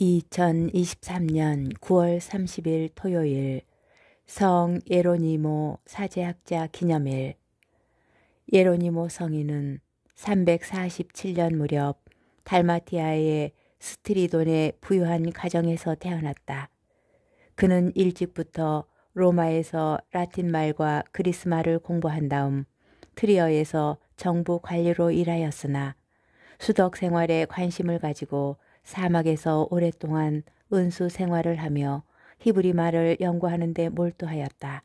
2023년 9월 30일 토요일 성 예로니모 사제학자 기념일 예로니모 성인은 347년 무렵 달마티아의 스트리돈의 부유한 가정에서 태어났다. 그는 일찍부터 로마에서 라틴 말과 그리스 말을 공부한 다음 트리어에서 정부 관리로 일하였으나 수덕 생활에 관심을 가지고 사막에서 오랫동안 은수 생활을 하며 히브리 말을 연구하는 데 몰두하였다.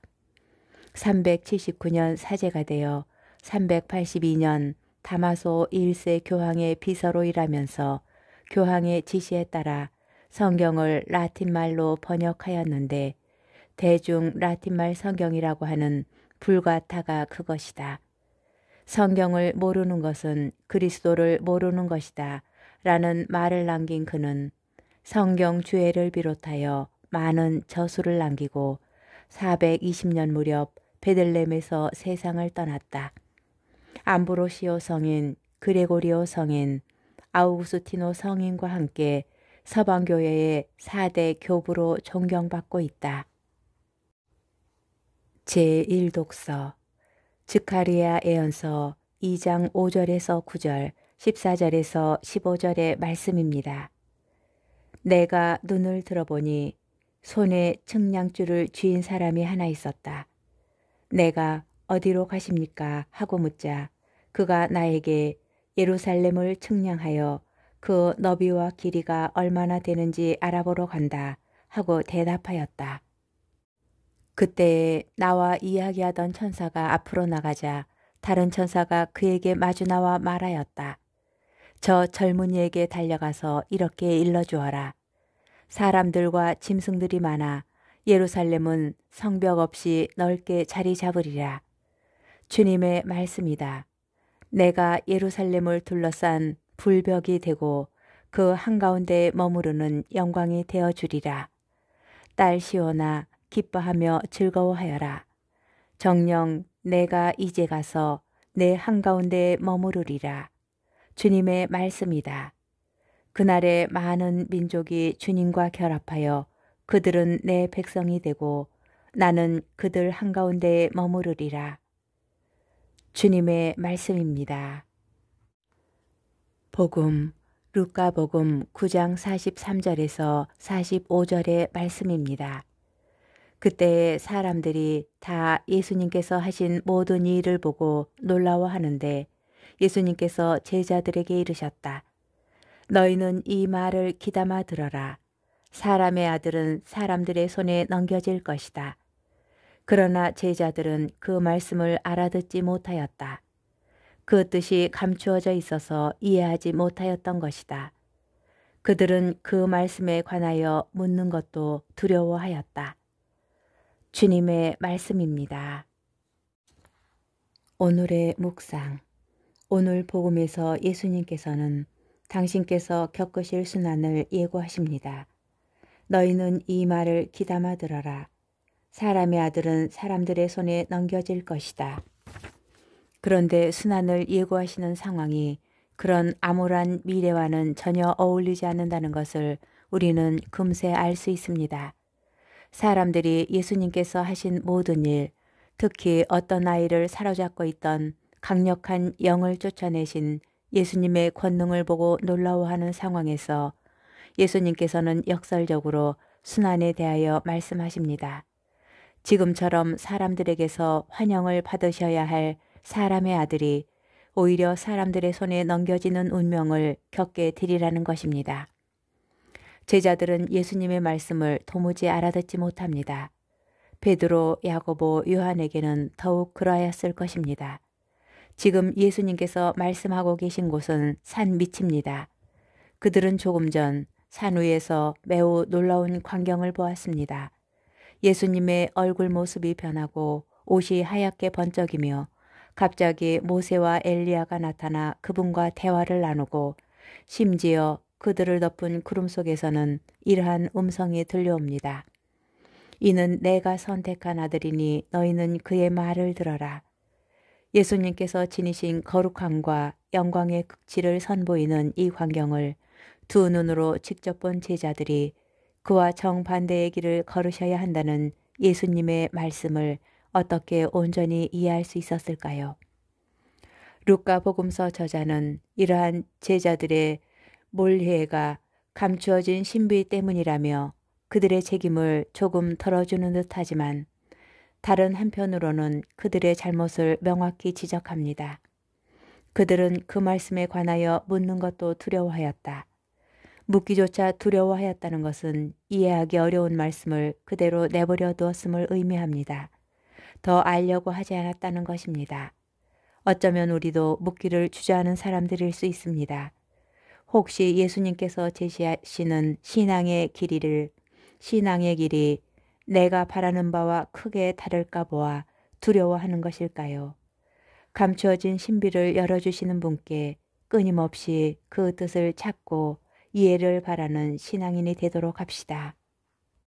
379년 사제가 되어 382년 다마소 1세 교황의 비서로 일하면서 교황의 지시에 따라 성경을 라틴말로 번역하였는데 대중 라틴말 성경이라고 하는 불가타가 그것이다. 성경을 모르는 것은 그리스도를 모르는 것이다. 라는 말을 남긴 그는 성경 주해를 비롯하여 많은 저수를 남기고 420년 무렵 베들렘에서 세상을 떠났다. 암브로시오 성인, 그레고리오 성인, 아우구스티노 성인과 함께 서방교회의 4대 교부로 존경받고 있다. 제1독서 즉카리아 예언서 2장 5절에서 9절 14절에서 15절의 말씀입니다. 내가 눈을 들어보니 손에 측량줄을 쥔 사람이 하나 있었다. 내가 어디로 가십니까? 하고 묻자 그가 나에게 예루살렘을 측량하여 그 너비와 길이가 얼마나 되는지 알아보러 간다 하고 대답하였다. 그때 나와 이야기하던 천사가 앞으로 나가자 다른 천사가 그에게 마주 나와 말하였다. 저 젊은이에게 달려가서 이렇게 일러주어라. 사람들과 짐승들이 많아 예루살렘은 성벽 없이 넓게 자리 잡으리라. 주님의 말씀이다. 내가 예루살렘을 둘러싼 불벽이 되고 그 한가운데 머무르는 영광이 되어 주리라. 딸 시오나 기뻐하며 즐거워하여라. 정령 내가 이제 가서 내 한가운데 머무르리라. 주님의 말씀이다. 그날에 많은 민족이 주님과 결합하여 그들은 내 백성이 되고 나는 그들 한가운데에 머무르리라. 주님의 말씀입니다. 복음 루카복음 9장 43절에서 45절의 말씀입니다. 그때 사람들이 다 예수님께서 하신 모든 일을 보고 놀라워하는데 예수님께서 제자들에게 이르셨다. 너희는 이 말을 기담아 들어라. 사람의 아들은 사람들의 손에 넘겨질 것이다. 그러나 제자들은 그 말씀을 알아듣지 못하였다. 그 뜻이 감추어져 있어서 이해하지 못하였던 것이다. 그들은 그 말씀에 관하여 묻는 것도 두려워하였다. 주님의 말씀입니다. 오늘의 묵상 오늘 복음에서 예수님께서는 당신께서 겪으실 순환을 예고하십니다. 너희는 이 말을 기담아 들어라. 사람의 아들은 사람들의 손에 넘겨질 것이다. 그런데 순환을 예고하시는 상황이 그런 암울한 미래와는 전혀 어울리지 않는다는 것을 우리는 금세 알 수 있습니다. 사람들이 예수님께서 하신 모든 일, 특히 어떤 아이를 사로잡고 있던 강력한 영을 쫓아내신 예수님의 권능을 보고 놀라워하는 상황에서 예수님께서는 역설적으로 순환에 대하여 말씀하십니다. 지금처럼 사람들에게서 환영을 받으셔야 할 사람의 아들이 오히려 사람들의 손에 넘겨지는 운명을 겪게 되리라는 것입니다. 제자들은 예수님의 말씀을 도무지 알아듣지 못합니다. 베드로, 야고보, 요한에게는 더욱 그러하였을 것입니다. 지금 예수님께서 말씀하고 계신 곳은 산 밑입니다. 그들은 조금 전 산 위에서 매우 놀라운 광경을 보았습니다. 예수님의 얼굴 모습이 변하고 옷이 하얗게 번쩍이며 갑자기 모세와 엘리야가 나타나 그분과 대화를 나누고 심지어 그들을 덮은 구름 속에서는 이러한 음성이 들려옵니다. 이는 내가 선택한 아들이니 너희는 그의 말을 들어라. 예수님께서 지니신 거룩함과 영광의 극치를 선보이는 이 광경을 두 눈으로 직접 본 제자들이 그와 정반대의 길을 걸으셔야 한다는 예수님의 말씀을 어떻게 온전히 이해할 수 있었을까요? 루카 복음서 저자는 이러한 제자들의 몰해가 감추어진 신비 때문이라며 그들의 책임을 조금 덜어주는 듯하지만 다른 한편으로는 그들의 잘못을 명확히 지적합니다. 그들은 그 말씀에 관하여 묻는 것도 두려워하였다. 묻기조차 두려워하였다는 것은 이해하기 어려운 말씀을 그대로 내버려 두었음을 의미합니다. 더 알려고 하지 않았다는 것입니다. 어쩌면 우리도 묻기를 주저하는 사람들일 수 있습니다. 혹시 예수님께서 제시하시는 신앙의 길이를 신앙의 길이 내가 바라는 바와 크게 다를까 보아 두려워하는 것일까요? 감추어진 신비를 열어주시는 분께 끊임없이 그 뜻을 찾고 이해를 바라는 신앙인이 되도록 합시다.